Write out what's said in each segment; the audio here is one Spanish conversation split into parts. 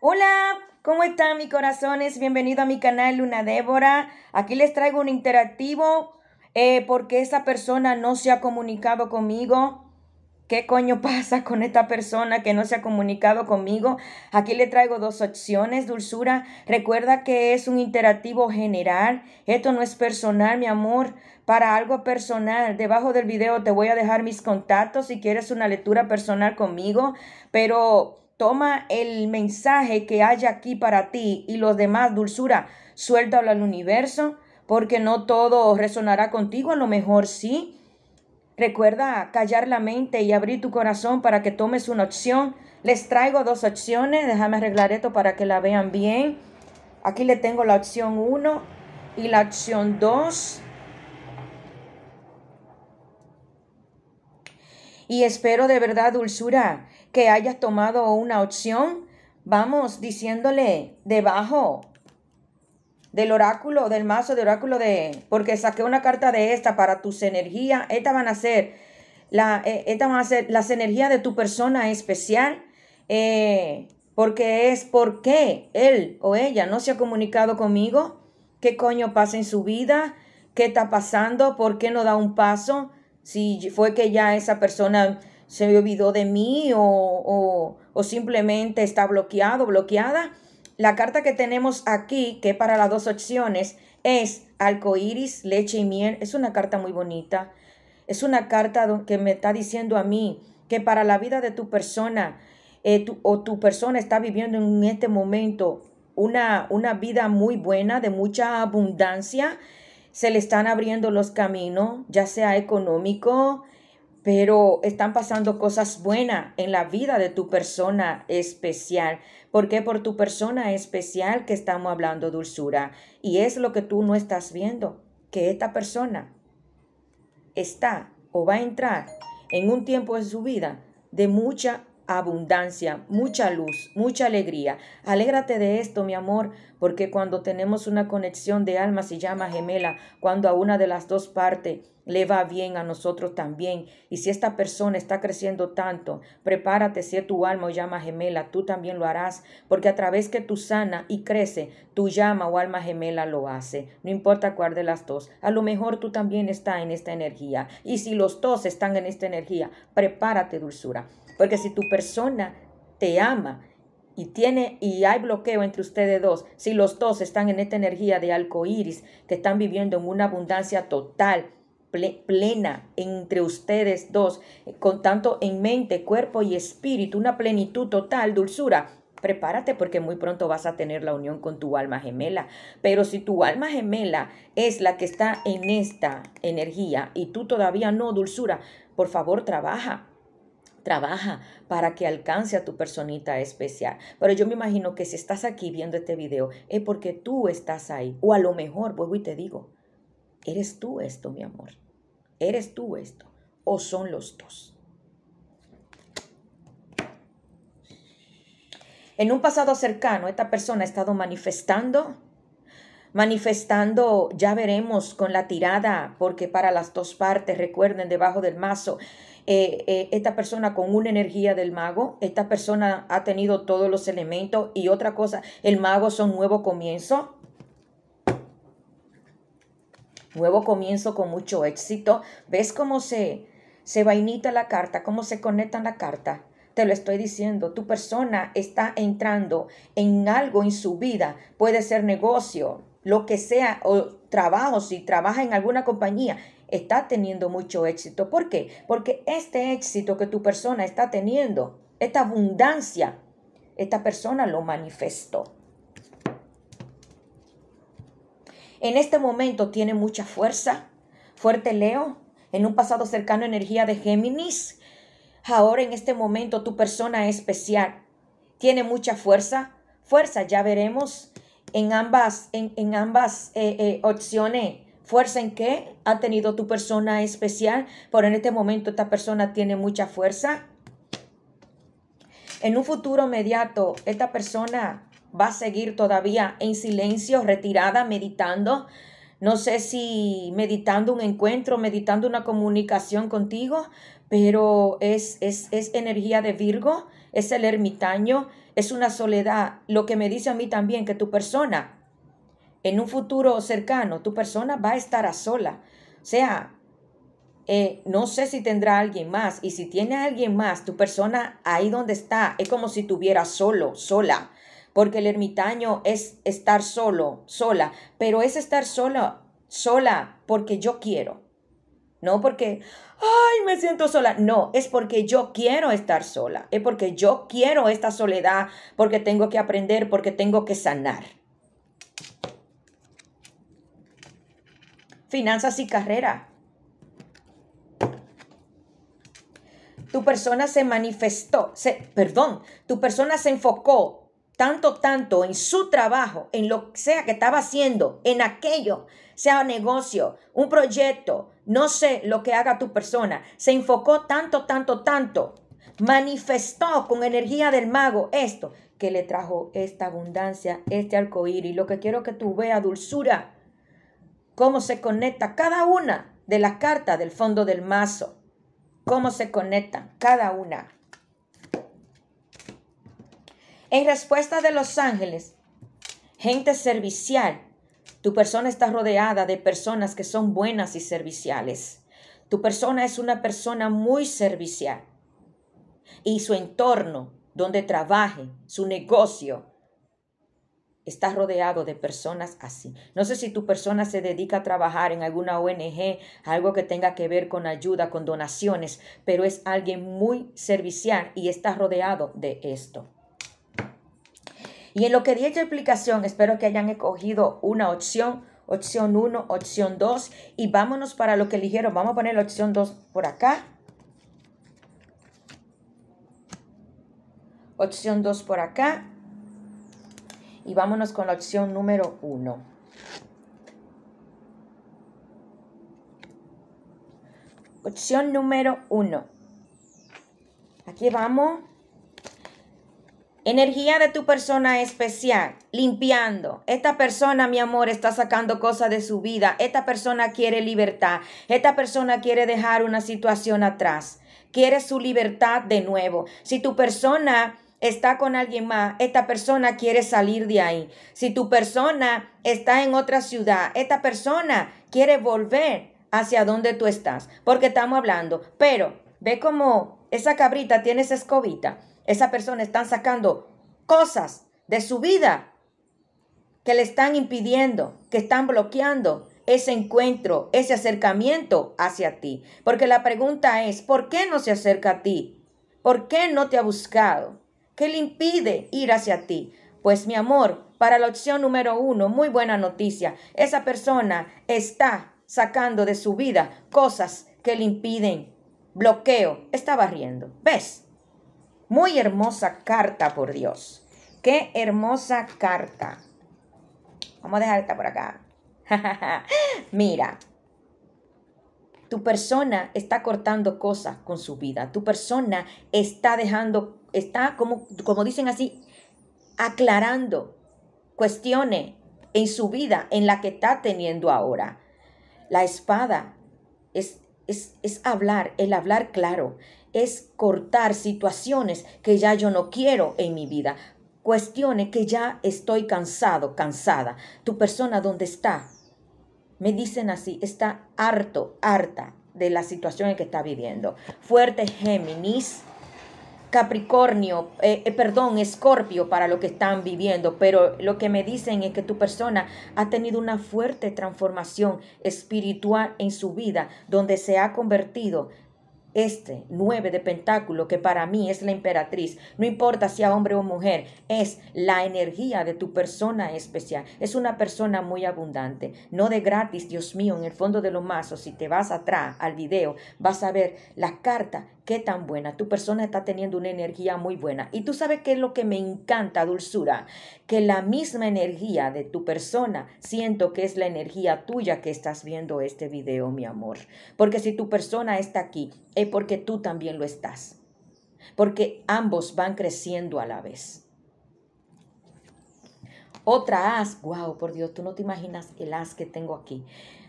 Hola, ¿cómo están mis corazones? Bienvenido a mi canal Luna Débora. Aquí les traigo un interactivo eh, porque esa persona no se ha comunicado conmigo. ¿Qué coño pasa con esta persona que no se ha comunicado conmigo? Aquí le traigo dos opciones, dulzura. Recuerda que es un interactivo general. Esto no es personal, mi amor. Para algo personal, debajo del video te voy a dejar mis contactos si quieres una lectura personal conmigo. Pero Toma el mensaje que hay aquí para ti y los demás, dulzura, suéltalo al universo, porque no todo resonará contigo, a lo mejor sí. Recuerda callar la mente y abrir tu corazón para que tomes una opción. Les traigo dos opciones, déjame arreglar esto para que la vean bien. Aquí le tengo la opción 1 y la opción 2. Y espero de verdad, dulzura, que hayas tomado una opción, vamos diciéndole debajo del oráculo, del mazo de oráculo de, porque saqué una carta de esta para tus energías, estas van a ser, la, eh, van a ser las energías de tu persona especial, eh, porque es porque él o ella no se ha comunicado conmigo, qué coño pasa en su vida, qué está pasando, por qué no da un paso, si fue que ya esa persona se olvidó de mí o, o, o simplemente está bloqueado, bloqueada. La carta que tenemos aquí, que para las dos opciones, es alcoíris leche y miel. Es una carta muy bonita. Es una carta que me está diciendo a mí que para la vida de tu persona eh, o tu persona está viviendo en este momento una, una vida muy buena, de mucha abundancia, se le están abriendo los caminos, ya sea económico, pero están pasando cosas buenas en la vida de tu persona especial. porque Por tu persona especial que estamos hablando dulzura. Y es lo que tú no estás viendo, que esta persona está o va a entrar en un tiempo de su vida de mucha abundancia, mucha luz, mucha alegría. Alégrate de esto, mi amor, porque cuando tenemos una conexión de almas y llama gemela, cuando a una de las dos parte, le va bien a nosotros también. Y si esta persona está creciendo tanto, prepárate si es tu alma o llama gemela, tú también lo harás, porque a través que tú sana y crece, tu llama o alma gemela lo hace. No importa cuál de las dos. A lo mejor tú también está en esta energía. Y si los dos están en esta energía, prepárate dulzura, porque si tu persona te ama, y tiene y hay bloqueo entre ustedes dos, si los dos están en esta energía de iris, que están viviendo en una abundancia total, plena entre ustedes dos, eh, con tanto en mente, cuerpo y espíritu, una plenitud total, dulzura. Prepárate porque muy pronto vas a tener la unión con tu alma gemela. Pero si tu alma gemela es la que está en esta energía y tú todavía no, dulzura, por favor trabaja, trabaja para que alcance a tu personita especial. Pero yo me imagino que si estás aquí viendo este video es porque tú estás ahí. O a lo mejor, vuelvo y te digo, eres tú esto, mi amor. Eres tú esto. O son los dos. En un pasado cercano, esta persona ha estado manifestando, manifestando, ya veremos con la tirada, porque para las dos partes, recuerden, debajo del mazo eh, eh, esta persona con una energía del mago, esta persona ha tenido todos los elementos y otra cosa, el mago son nuevo comienzo. Nuevo comienzo con mucho éxito. ¿Ves cómo se, se vainita la carta? ¿Cómo se conectan la carta? te lo estoy diciendo, tu persona está entrando en algo en su vida, puede ser negocio, lo que sea, o trabajo, si trabaja en alguna compañía, está teniendo mucho éxito. ¿Por qué? Porque este éxito que tu persona está teniendo, esta abundancia, esta persona lo manifestó. En este momento tiene mucha fuerza, fuerte Leo, en un pasado cercano energía de Géminis. Ahora en este momento tu persona especial tiene mucha fuerza, fuerza ya veremos en ambas, en, ambas eh, eh, opciones fuerza en qué ha tenido tu persona especial, pero en este momento esta persona tiene mucha fuerza. En un futuro inmediato, esta persona va a seguir todavía en silencio, retirada, meditando. No sé si meditando un encuentro, meditando una comunicación contigo, pero es, es, es energía de Virgo, es el ermitaño, es una soledad. Lo que me dice a mí también que tu persona en un futuro cercano, tu persona va a estar a sola. O sea, eh, no sé si tendrá alguien más. Y si tiene alguien más, tu persona ahí donde está, es como si estuviera solo, sola. Porque el ermitaño es estar solo, sola. Pero es estar sola, sola porque yo quiero. No porque, ay, me siento sola. No, es porque yo quiero estar sola. Es porque yo quiero esta soledad, porque tengo que aprender, porque tengo que sanar. finanzas y carrera. Tu persona se manifestó, se, perdón, tu persona se enfocó tanto, tanto en su trabajo, en lo que sea que estaba haciendo, en aquello, sea un negocio, un proyecto, no sé lo que haga tu persona, se enfocó tanto, tanto, tanto, manifestó con energía del mago esto que le trajo esta abundancia, este arcoíris. Lo que quiero que tú veas, dulzura, cómo se conecta cada una de las cartas del fondo del mazo. Cómo se conectan cada una. En respuesta de los ángeles, gente servicial, tu persona está rodeada de personas que son buenas y serviciales. Tu persona es una persona muy servicial. Y su entorno, donde trabaje, su negocio, estás rodeado de personas así. No sé si tu persona se dedica a trabajar en alguna ONG, algo que tenga que ver con ayuda, con donaciones, pero es alguien muy servicial y estás rodeado de esto. Y en lo que dije explicación, espero que hayan escogido una opción, opción 1, opción 2, y vámonos para lo que eligieron. Vamos a poner la opción 2 por acá. Opción 2 por acá y vámonos con la opción número uno. Opción número uno. Aquí vamos. Energía de tu persona especial, limpiando. Esta persona, mi amor, está sacando cosas de su vida. Esta persona quiere libertad. Esta persona quiere dejar una situación atrás. Quiere su libertad de nuevo. Si tu persona está con alguien más, esta persona quiere salir de ahí. Si tu persona está en otra ciudad, esta persona quiere volver hacia donde tú estás, porque estamos hablando. Pero ve como esa cabrita tiene esa escobita. Esa persona está sacando cosas de su vida que le están impidiendo, que están bloqueando ese encuentro, ese acercamiento hacia ti. Porque la pregunta es, ¿por qué no se acerca a ti? ¿Por qué no te ha buscado? ¿Qué le impide ir hacia ti. Pues mi amor, para la opción número uno, muy buena noticia, esa persona está sacando de su vida cosas que le impiden. Bloqueo, está barriendo. ¿Ves? Muy hermosa carta, por Dios. Qué hermosa carta. Vamos a dejar esta por acá. Mira, tu persona está cortando cosas con su vida. Tu persona está dejando está, como, como dicen así, aclarando cuestiones en su vida, en la que está teniendo ahora. La espada es, es, es hablar, el hablar claro, es cortar situaciones que ya yo no quiero en mi vida, cuestiones que ya estoy cansado, cansada. Tu persona, ¿dónde está? Me dicen así, está harto, harta de la situación en que está viviendo. Fuerte Géminis. Capricornio, eh, eh, perdón, Escorpio para lo que están viviendo, pero lo que me dicen es que tu persona ha tenido una fuerte transformación espiritual en su vida, donde se ha convertido este 9 de pentáculo, que para mí es la emperatriz, no importa si a hombre o mujer, es la energía de tu persona especial. Es una persona muy abundante. No de gratis, Dios mío, en el fondo de los mazos, si te vas atrás al video, vas a ver la carta qué tan buena. Tu persona está teniendo una energía muy buena. Y tú sabes qué es lo que me encanta, dulzura, que la misma energía de tu persona siento que es la energía tuya que estás viendo este video, mi amor. Porque si tu persona está aquí, porque tú también lo estás. Porque ambos van creciendo a la vez. Otra as wow, por Dios, tú no te imaginas el as que tengo aquí.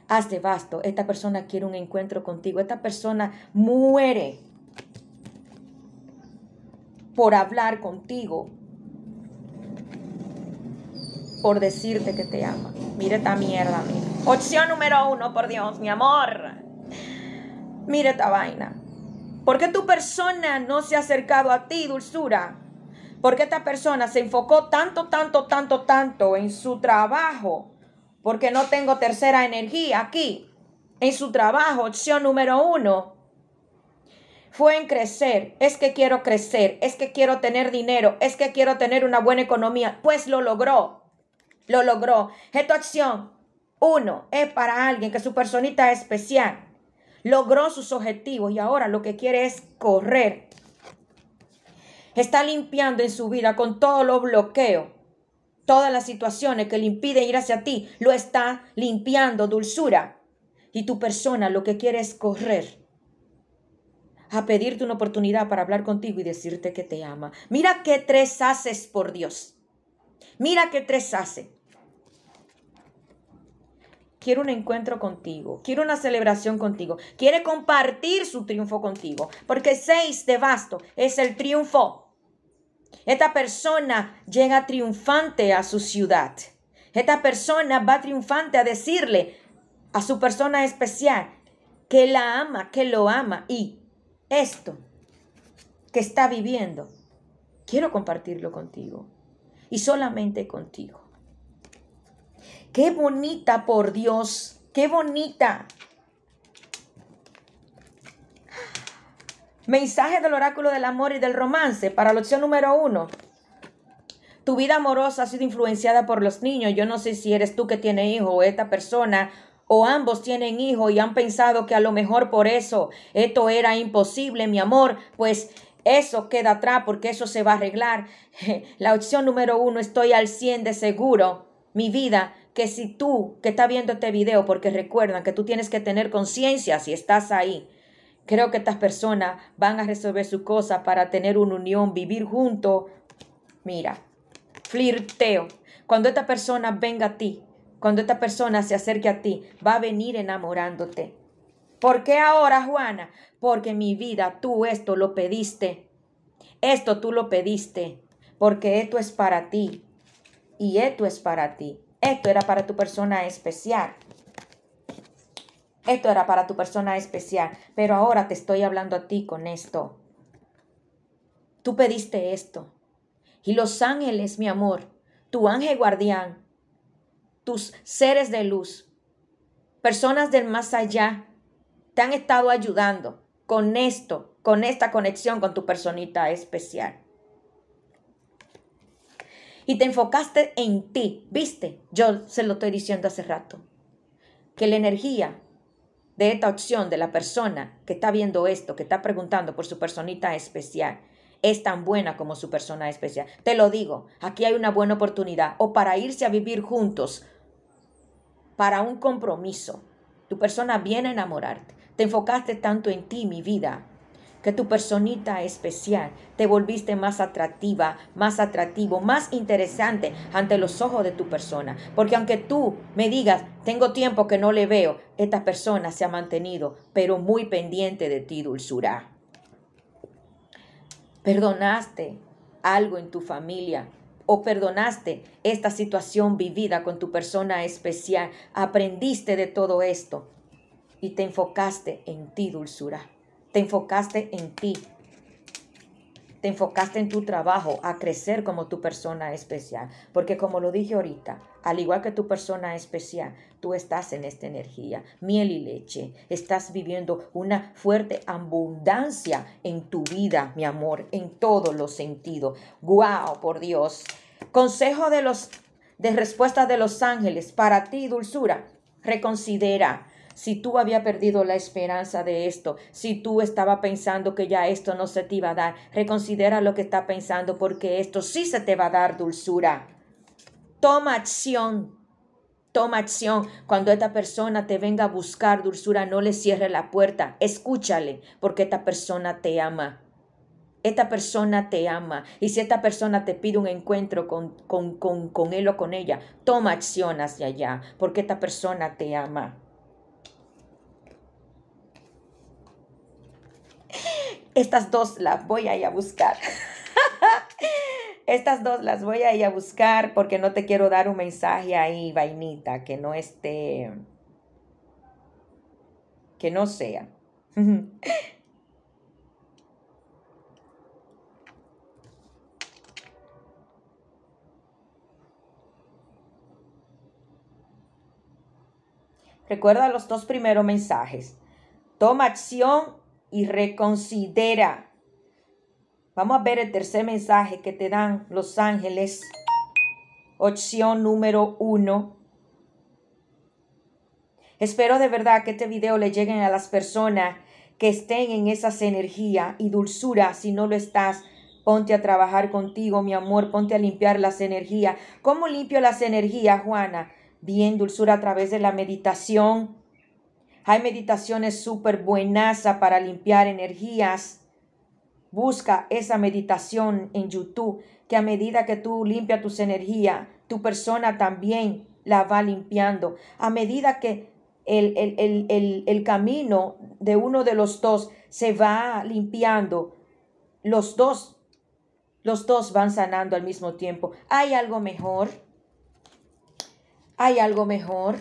Haz de basto esta persona quiere un encuentro contigo, esta persona muere por hablar contigo, por decirte que te ama. Mira esta mierda, mira. Opción número uno, por Dios, mi amor. Mira esta vaina. ¿Por qué tu persona no se ha acercado a ti, dulzura? ¿Por qué esta persona se enfocó tanto, tanto, tanto, tanto en su trabajo. Porque no tengo tercera energía aquí. En su trabajo, opción número uno. Fue en crecer. Es que quiero crecer. Es que quiero tener dinero. Es que quiero tener una buena economía. Pues lo logró. Lo logró. Esta acción, uno, es para alguien que su personita es especial logró sus objetivos y ahora lo que quiere es correr. Está limpiando en su vida con todo lo bloqueo. todas las situaciones que le impiden ir hacia ti, lo está limpiando, dulzura. Y tu persona lo que quiere es correr a pedirte una oportunidad para hablar contigo y decirte que te ama. Mira qué tres haces por Dios. Mira qué tres hace. Quiero un encuentro contigo, quiero una celebración contigo, quiere compartir su triunfo contigo, porque seis de basto es el triunfo. Esta persona llega triunfante a su ciudad. Esta persona va triunfante a decirle a su persona especial que la ama, que lo ama y esto que está viviendo, quiero compartirlo contigo y solamente contigo. Qué bonita, por Dios. Qué bonita. Mensaje del oráculo del amor y del romance para la opción número uno. Tu vida amorosa ha sido influenciada por los niños. Yo no sé si eres tú que tiene hijo o esta persona o ambos tienen hijos y han pensado que a lo mejor por eso esto era imposible, mi amor. Pues eso queda atrás porque eso se va a arreglar. La opción número uno, estoy al 100 de seguro. Mi vida que si tú que estás viendo este video, porque recuerdan que tú tienes que tener conciencia si estás ahí, creo que estas personas van a resolver su cosa para tener una unión, vivir juntos. Mira, flirteo. Cuando esta persona venga a ti, cuando esta persona se acerque a ti, va a venir enamorándote. ¿Por qué ahora, Juana? Porque mi vida, tú esto lo pediste. Esto tú lo pediste. Porque esto es para ti. Y esto es para ti. Esto era para tu persona especial. Esto era para tu persona especial, pero ahora te estoy hablando a ti con esto. Tú pediste esto. Y los ángeles, mi amor, tu ángel guardián, tus seres de luz, personas del más allá, te han estado ayudando con esto, con esta conexión con tu personita especial y te enfocaste en ti. ¿Viste? Yo se lo estoy diciendo hace rato. Que la energía de esta opción de la persona que está viendo esto, que está preguntando por su personita especial, es tan buena como su persona especial. Te lo digo, aquí hay una buena oportunidad o para irse a vivir juntos, para un compromiso. Tu persona viene a enamorarte. Te enfocaste tanto en ti, mi vida, que tu personita especial te volviste más atractiva, más atractivo, más interesante ante los ojos de tu persona. Porque aunque tú me digas, tengo tiempo que no le veo, esta persona se ha mantenido, pero muy pendiente de ti, dulzura. Perdonaste algo en tu familia, o perdonaste esta situación vivida con tu persona especial, aprendiste de todo esto y te enfocaste en ti, dulzura. Te enfocaste en ti. Te enfocaste en tu trabajo, a crecer como tu persona especial. Porque como lo dije ahorita, al igual que tu persona especial, tú estás en esta energía, miel y leche. Estás viviendo una fuerte abundancia en tu vida, mi amor, en todos los sentidos. ¡Guau, por Dios! Consejo de los de respuesta de los ángeles para ti, dulzura. Reconsidera si tú había perdido la esperanza de esto, si tú estaba pensando que ya esto no se te iba a dar, reconsidera lo que está pensando porque esto sí se te va a dar dulzura. Toma acción. Toma acción. Cuando esta persona te venga a buscar dulzura, no le cierre la puerta. Escúchale, porque esta persona te ama. Esta persona te ama. Y si esta persona te pide un encuentro con, con, con, con él o con ella, toma acción hacia allá, porque esta persona te ama. Estas dos las voy a ir a buscar. Estas dos las voy a ir a buscar porque no te quiero dar un mensaje ahí, vainita, que no esté, que no sea. Recuerda los dos primeros mensajes. Toma acción y reconsidera. Vamos a ver el tercer mensaje que te dan los ángeles. Opción número uno. Espero de verdad que este video le lleguen a las personas que estén en esas energía y dulzura. Si no lo estás, ponte a trabajar contigo, mi amor. Ponte a limpiar las energías. ¿Cómo limpio las energías, Juana? Bien, dulzura a través de la meditación, hay meditaciones súper buenas para limpiar energías. Busca esa meditación en YouTube, que a medida que tú limpias tus energías, tu persona también la va limpiando. A medida que el, el, camino de uno de los dos se va limpiando, los dos, los dos van sanando al mismo tiempo. ¿Hay algo mejor? ¿Hay algo mejor?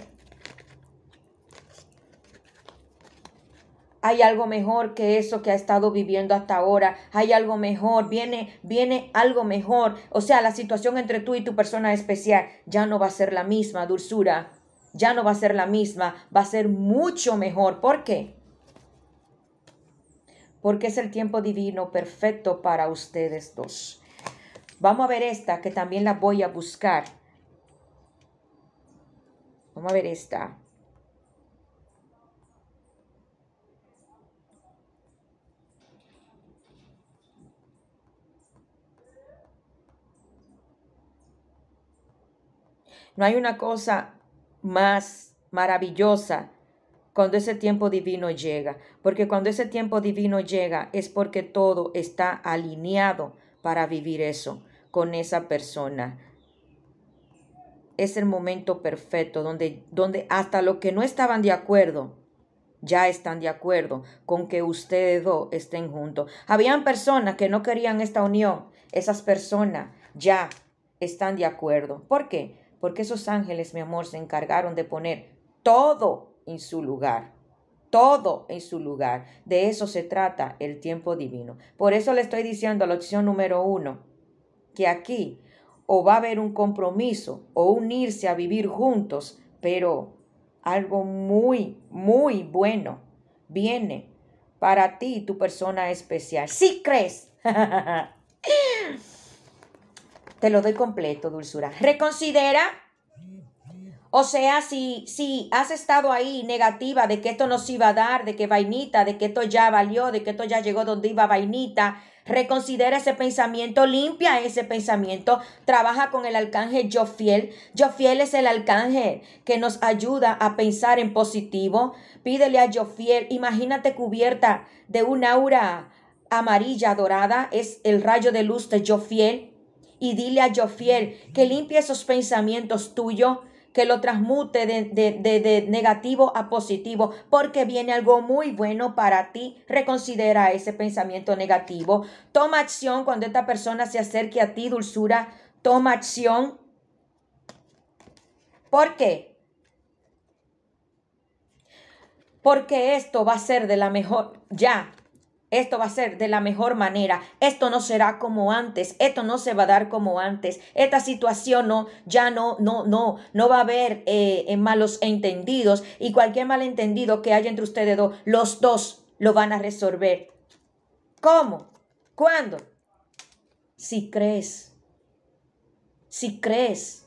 hay algo mejor que eso que ha estado viviendo hasta ahora, hay algo mejor, viene, viene algo mejor. O sea, la situación entre tú y tu persona especial ya no va a ser la misma, dulzura, ya no va a ser la misma, va a ser mucho mejor. ¿Por qué? Porque es el tiempo divino perfecto para ustedes dos. Vamos a ver esta que también la voy a buscar. Vamos a ver esta. No hay una cosa más maravillosa cuando ese tiempo divino llega, porque cuando ese tiempo divino llega es porque todo está alineado para vivir eso con esa persona. Es el momento perfecto donde, donde hasta los que no estaban de acuerdo ya están de acuerdo con que ustedes dos estén juntos. Habían personas que no querían esta unión, esas personas ya están de acuerdo. ¿Por qué? porque esos ángeles, mi amor, se encargaron de poner todo en su lugar. Todo en su lugar. De eso se trata el tiempo divino. Por eso le estoy diciendo a la opción número uno, que aquí o va a haber un compromiso o unirse a vivir juntos, pero algo muy, muy bueno viene para ti, tu persona especial. Si ¿Sí crees. Te lo doy completo, dulzura. Reconsidera. O sea, si, si has estado ahí negativa de que esto nos iba a dar, de que vainita, de que esto ya valió, de que esto ya llegó donde iba vainita, reconsidera ese pensamiento, limpia ese pensamiento, trabaja con el arcángel yo fiel. Yo fiel es el arcángel que nos ayuda a pensar en positivo. Pídele a yo fiel, imagínate cubierta de un aura amarilla dorada, es el rayo de luz de yo fiel y dile a Jofiel que limpie esos pensamientos tuyos, que lo transmute de, negativo a positivo, porque viene algo muy bueno para ti. Reconsidera ese pensamiento negativo. Toma acción cuando esta persona se acerque a ti, dulzura. Toma acción. ¿Por qué? Porque esto va a ser de la mejor, ya, esto va a ser de la mejor manera. Esto no será como antes. Esto no se va a dar como antes. Esta situación no, ya no, no, no, no va a haber eh, eh, malos entendidos. Y cualquier malentendido que haya entre ustedes dos, los dos lo van a resolver. ¿Cómo? ¿Cuándo? Si crees. Si crees.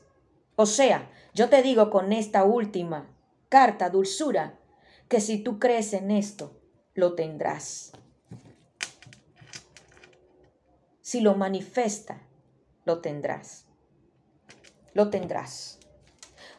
O sea, yo te digo con esta última carta, dulzura, que si tú crees en esto, lo tendrás. Si lo manifiesta, lo tendrás. Lo tendrás.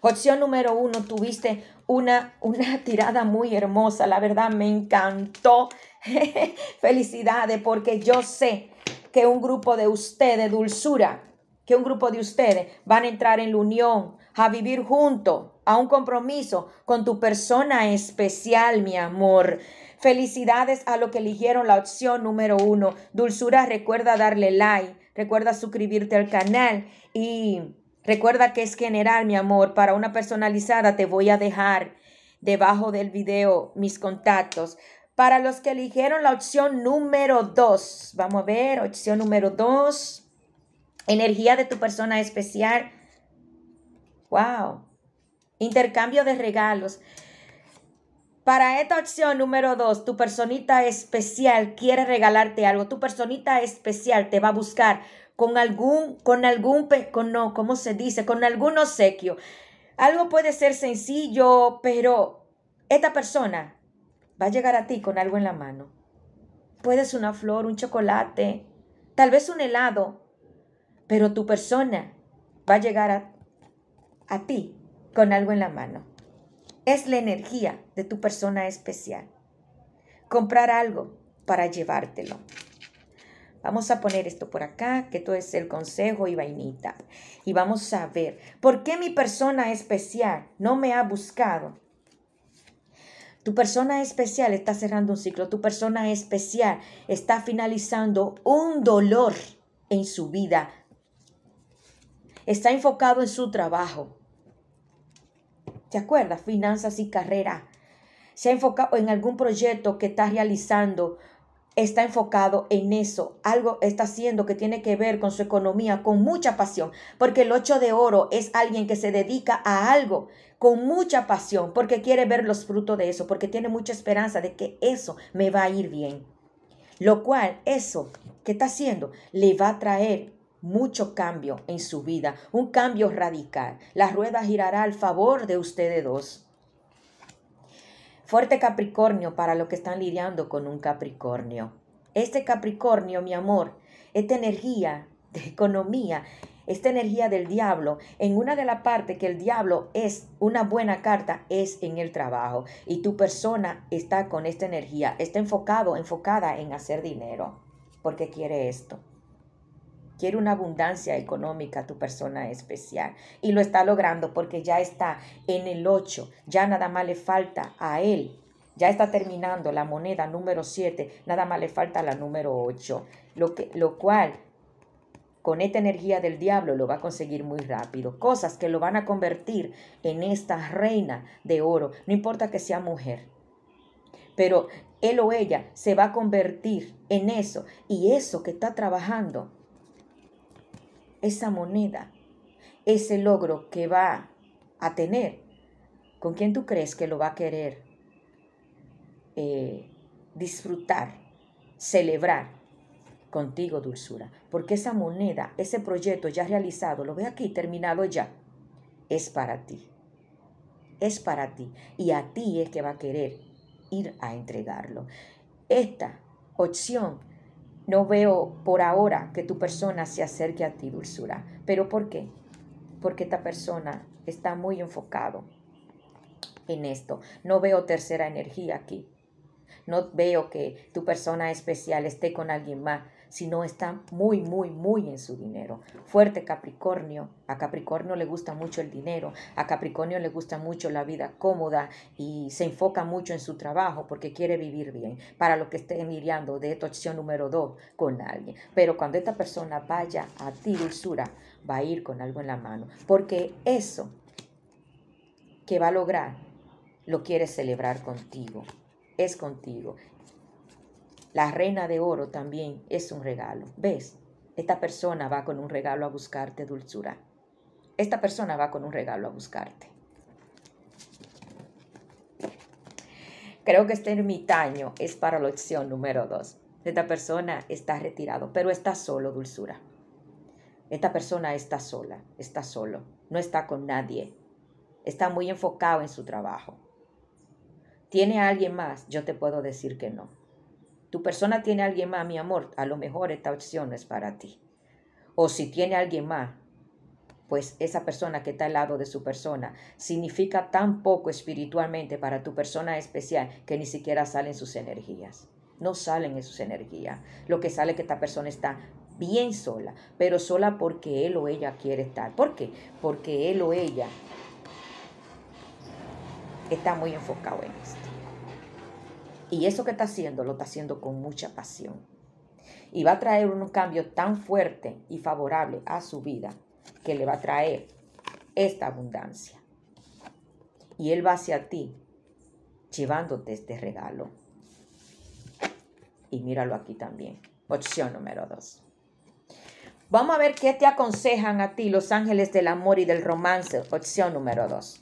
Opción número uno, tuviste una, una tirada muy hermosa. La verdad me encantó. Felicidades porque yo sé que un grupo de ustedes, dulzura, que un grupo de ustedes van a entrar en la unión, a vivir junto, a un compromiso con tu persona especial, mi amor. Felicidades a los que eligieron la opción número uno. Dulzura, recuerda darle like, recuerda suscribirte al canal y recuerda que es general, mi amor. Para una personalizada te voy a dejar debajo del video mis contactos. Para los que eligieron la opción número dos, vamos a ver, opción número dos, energía de tu persona especial. ¡Wow! Intercambio de regalos. Para esta opción número dos, tu personita especial quiere regalarte algo. Tu personita especial te va a buscar con algún, con algún, con no, ¿cómo se dice? Con algún obsequio. Algo puede ser sencillo, pero esta persona va a llegar a ti con algo en la mano. Puede ser una flor, un chocolate, tal vez un helado, pero tu persona va a llegar a, a ti con algo en la mano es la energía de tu persona especial. Comprar algo para llevártelo. Vamos a poner esto por acá, que esto es el consejo y vainita. Y vamos a ver, ¿por qué mi persona especial no me ha buscado? Tu persona especial está cerrando un ciclo, tu persona especial está finalizando un dolor en su vida. Está enfocado en su trabajo, ¿Te acuerdas? Finanzas y carrera. Se ha enfocado en algún proyecto que está realizando, está enfocado en eso, algo está haciendo que tiene que ver con su economía, con mucha pasión, porque el 8 de oro es alguien que se dedica a algo con mucha pasión, porque quiere ver los frutos de eso, porque tiene mucha esperanza de que eso me va a ir bien. Lo cual, eso que está haciendo, le va a traer mucho cambio en su vida, un cambio radical. La rueda girará al favor de ustedes dos. Fuerte Capricornio para los que están lidiando con un Capricornio. Este Capricornio, mi amor, esta energía de economía, esta energía del diablo, en una de las partes que el diablo es una buena carta, es en el trabajo. Y tu persona está con esta energía, está enfocado, enfocada en hacer dinero, porque quiere esto quiere una abundancia económica tu persona especial. Y lo está logrando porque ya está en el 8, ya nada más le falta a él. Ya está terminando la moneda número 7, nada más le falta la número 8, lo, que, lo cual con esta energía del diablo lo va a conseguir muy rápido. Cosas que lo van a convertir en esta reina de oro, no importa que sea mujer. Pero él o ella se va a convertir en eso y eso que está trabajando esa moneda, ese logro que va a tener, ¿con quien tú crees que lo va a querer eh, disfrutar, celebrar? Contigo, dulzura, porque esa moneda, ese proyecto ya realizado, lo ves aquí, terminado ya, es para ti. Es para ti. Y a ti es que va a querer ir a entregarlo. Esta opción no veo por ahora que tu persona se acerque a ti, dulzura. ¿Pero por qué? Porque esta persona está muy enfocado en esto. No veo tercera energía aquí. No veo que tu persona especial esté con alguien más. Si no, está muy, muy, muy en su dinero. Fuerte Capricornio. A Capricornio le gusta mucho el dinero, a Capricornio le gusta mucho la vida cómoda y se enfoca mucho en su trabajo porque quiere vivir bien, para lo que esté mirando de esta acción número dos con alguien. Pero cuando esta persona vaya a ti, dulzura, va a ir con algo en la mano, porque eso que va a lograr lo quiere celebrar contigo, es contigo. La reina de oro también es un regalo. ¿Ves? Esta persona va con un regalo a buscarte dulzura. Esta persona va con un regalo a buscarte. Creo que este ermitaño es para la opción número dos. Esta persona está retirado, pero está solo, dulzura. Esta persona está sola, está solo, no está con nadie. Está muy enfocado en su trabajo. ¿Tiene alguien más? Yo te puedo decir que no tu persona tiene alguien más, mi amor, a lo mejor esta opción no es para ti. O si tiene alguien más, pues esa persona que está al lado de su persona significa tan poco espiritualmente para tu persona especial que ni siquiera salen sus energías. No salen en sus energías. Lo que sale es que esta persona está bien sola, pero sola porque él o ella quiere estar. ¿Por qué? Porque él o ella está muy enfocado en eso. Y eso que está haciendo lo está haciendo con mucha pasión. Y va a traer un cambio tan fuerte y favorable a su vida que le va a traer esta abundancia. Y Él va hacia ti llevándote este regalo. Y míralo aquí también. Opción número dos. Vamos a ver qué te aconsejan a ti los ángeles del amor y del romance. Opción número dos.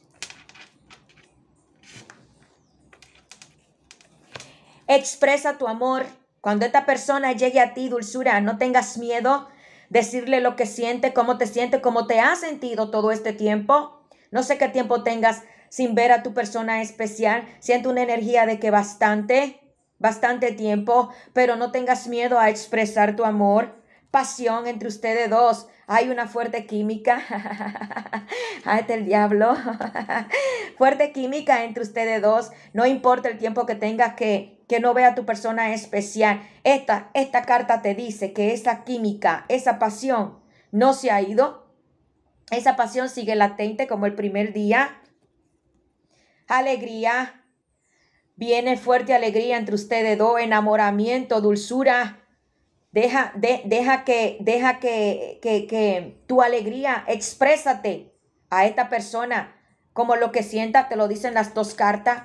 Expresa tu amor. Cuando esta persona llegue a ti, dulzura, no tengas miedo. Decirle lo que siente, cómo te siente, cómo te has sentido todo este tiempo. No sé qué tiempo tengas sin ver a tu persona especial. Siento una energía de que bastante, bastante tiempo, pero no tengas miedo a expresar tu amor pasión entre ustedes dos. Hay una fuerte química. este el diablo. fuerte química entre ustedes dos. No importa el tiempo que tengas que que no vea tu persona especial. Esta esta carta te dice que esa química, esa pasión no se ha ido. Esa pasión sigue latente como el primer día. Alegría. Viene fuerte alegría entre ustedes dos, enamoramiento, dulzura, Deja, deja, que, deja que, que, tu alegría, exprésate a esta persona como lo que sienta, te lo dicen las dos cartas,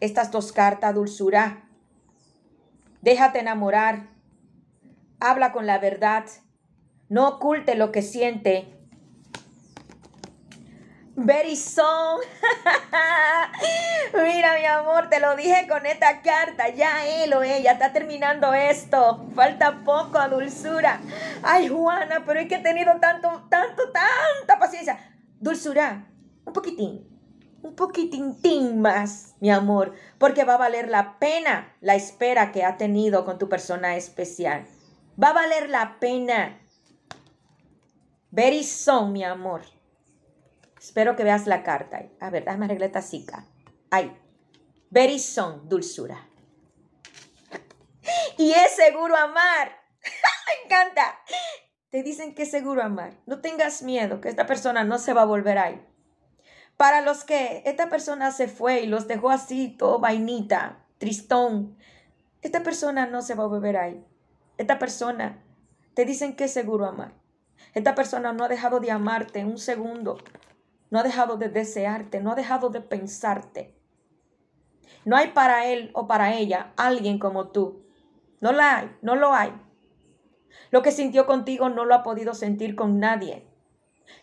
estas dos cartas, dulzura. Déjate enamorar, habla con la verdad, no oculte lo que siente, Very Mira, mi amor, te lo dije con esta carta. Ya él o ella está terminando esto. Falta poco a dulzura. Ay, Juana, pero es que he tenido tanto, tanto, tanta paciencia. Dulzura, un poquitín. Un poquitín más, mi amor, porque va a valer la pena la espera que ha tenido con tu persona especial. Va a valer la pena. Very mi amor. Espero que veas la carta. A ver, déjame regleta esta Ay, Ahí. son, dulzura. Y es seguro amar. Me encanta. Te dicen que es seguro amar. No tengas miedo que esta persona no se va a volver ahí. Para los que esta persona se fue y los dejó así, todo vainita, tristón, esta persona no se va a volver ahí. Esta persona, te dicen que es seguro amar. Esta persona no ha dejado de amarte un segundo no ha dejado de desearte, no ha dejado de pensarte. No hay para él o para ella alguien como tú. No la hay, no lo hay. Lo que sintió contigo no lo ha podido sentir con nadie.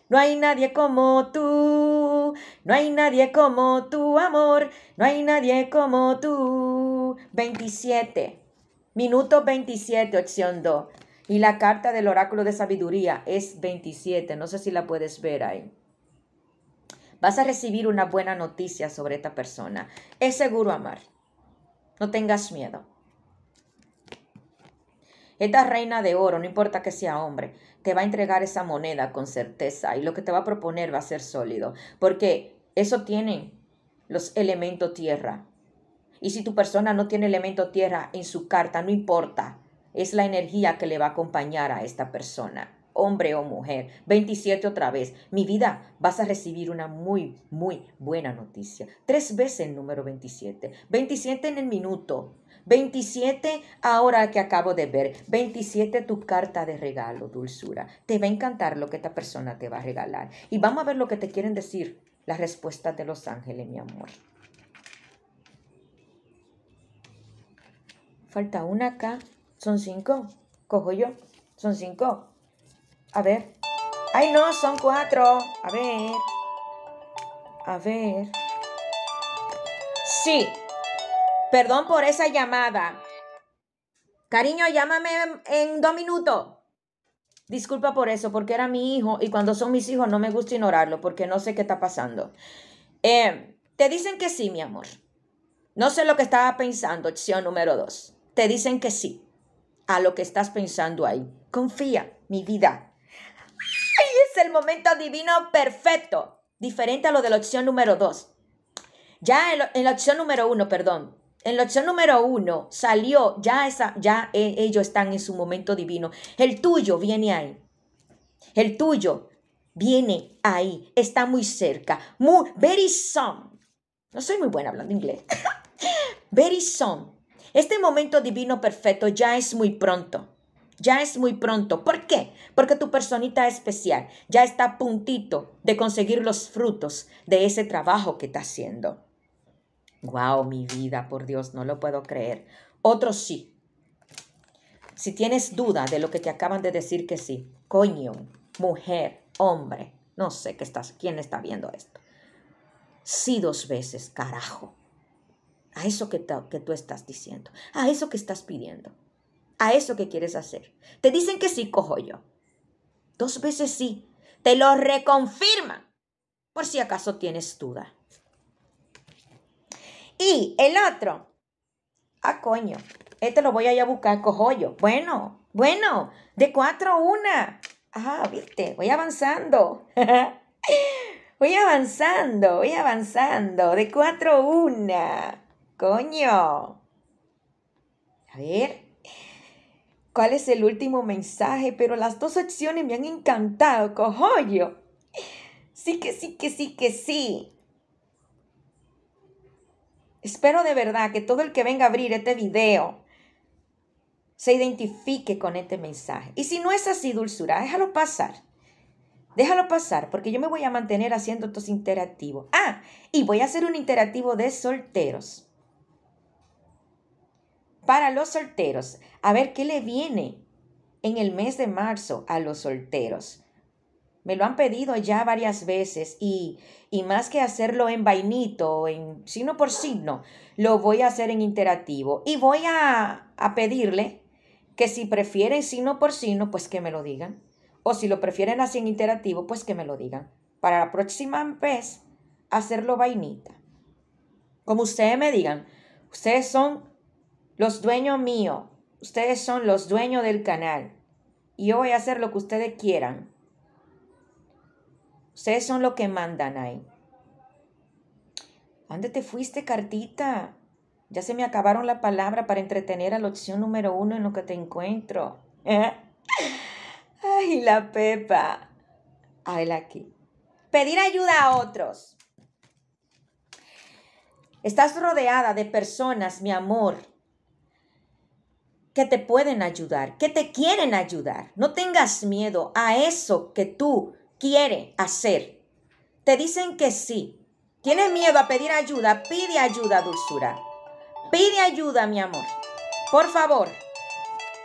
No hay nadie como tú, no hay nadie como tu amor, no hay nadie como tú. 27, minuto 27, opción 2. Y la carta del oráculo de sabiduría es 27, no sé si la puedes ver ahí vas a recibir una buena noticia sobre esta persona. Es seguro amar. No tengas miedo. Esta reina de oro, no importa que sea hombre, te va a entregar esa moneda con certeza y lo que te va a proponer va a ser sólido, porque eso tienen los elementos tierra. Y si tu persona no tiene elemento tierra en su carta, no importa, es la energía que le va a acompañar a esta persona hombre o mujer. 27 otra vez. Mi vida, vas a recibir una muy, muy buena noticia. Tres veces el número 27. 27 en el minuto. 27 ahora que acabo de ver. 27 tu carta de regalo, dulzura. Te va a encantar lo que esta persona te va a regalar. Y vamos a ver lo que te quieren decir. Las respuestas de los ángeles, mi amor. Falta una acá. Son cinco. Cojo yo. Son cinco. A ver. ¡Ay, no! Son cuatro. A ver. A ver. Sí. Perdón por esa llamada. Cariño, llámame en dos minutos. Disculpa por eso, porque era mi hijo y cuando son mis hijos no me gusta ignorarlo porque no sé qué está pasando. Eh, te dicen que sí, mi amor. No sé lo que estaba pensando, opción número dos. Te dicen que sí a lo que estás pensando ahí. Confía, mi vida es el momento divino perfecto, diferente a lo de la opción número 2. Ya en, la opción número 1, perdón. En la opción número 1 salió, ya, esa, ya e, ellos están en su momento divino. El tuyo viene ahí. El tuyo viene ahí. Está muy cerca. very soon. No soy muy buena hablando inglés. very soon. Este momento divino perfecto ya es muy pronto. Ya es muy pronto. ¿Por qué? Porque tu personita especial ya está a puntito de conseguir los frutos de ese trabajo que está haciendo. Wow, mi vida, por Dios, no lo puedo creer. Otro sí. Si tienes duda de lo que te acaban de decir que sí, coño, mujer, hombre, no sé qué estás, quién está viendo esto. Sí dos veces, carajo. A eso que, que tú estás diciendo, a eso que estás pidiendo a eso que quieres hacer. Te dicen que sí, cojo yo. Dos veces sí. Te lo reconfirman por si acaso tienes duda. Y el otro, ah, coño, este lo voy a ir a buscar, cojo yo. Bueno, bueno, de cuatro a una. Ah, viste, voy avanzando. voy avanzando, voy avanzando. De cuatro a una. Coño. A ver cuál es el último mensaje, pero las dos secciones me han encantado, yo. Sí que sí, que sí, que sí. Espero de verdad que todo el que venga a abrir este video se identifique con este mensaje. Y si no es así, dulzura, déjalo pasar. Déjalo pasar, porque yo me voy a mantener haciendo estos interactivos. Ah, y voy a hacer un interactivo de solteros para los solteros. A ver qué le viene en el mes de marzo a los solteros. Me lo han pedido ya varias veces y, más que hacerlo en vainito, en signo por signo, lo voy a hacer en interactivo. Y voy a, a pedirle que si prefieren signo por signo, pues que me lo digan. O si lo prefieren así en interactivo, pues que me lo digan. Para la próxima vez, hacerlo vainita. Como ustedes me digan, ustedes son los dueños míos, ustedes son los dueños del canal y yo voy a hacer lo que ustedes quieran. Ustedes son los que mandan ahí. ¿Dónde te fuiste, cartita? Ya se me acabaron la palabra para entretener a la opción número uno en lo que te encuentro. Ay, la Pepa. Ay, la aquí. Pedir ayuda a otros. Estás rodeada de personas, mi amor, que te pueden ayudar, que te quieren ayudar. No tengas miedo a eso que tú quieres hacer. Te dicen que sí. Tienes miedo a pedir ayuda, pide ayuda, dulzura. Pide ayuda, mi amor. Por favor,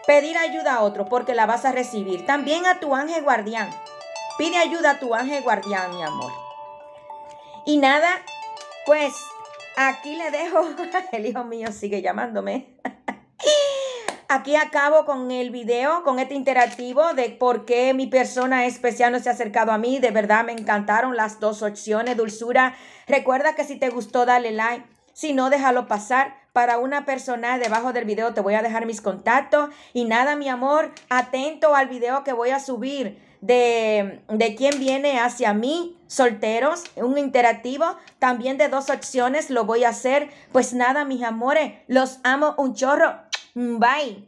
pedir ayuda a otro porque la vas a recibir. También a tu ángel guardián. Pide ayuda a tu ángel guardián, mi amor. Y nada, pues aquí le dejo. El hijo mío sigue llamándome. aquí acabo con el video, con este interactivo de por qué mi persona especial no se ha acercado a mí. De verdad me encantaron las dos opciones, dulzura. Recuerda que si te gustó, dale like. Si no, déjalo pasar. Para una persona debajo del video te voy a dejar mis contactos. Y nada, mi amor, atento al video que voy a subir de, de quién viene hacia mí, solteros, un interactivo, también de dos opciones lo voy a hacer. Pues nada, mis amores, los amo un chorro. Bye.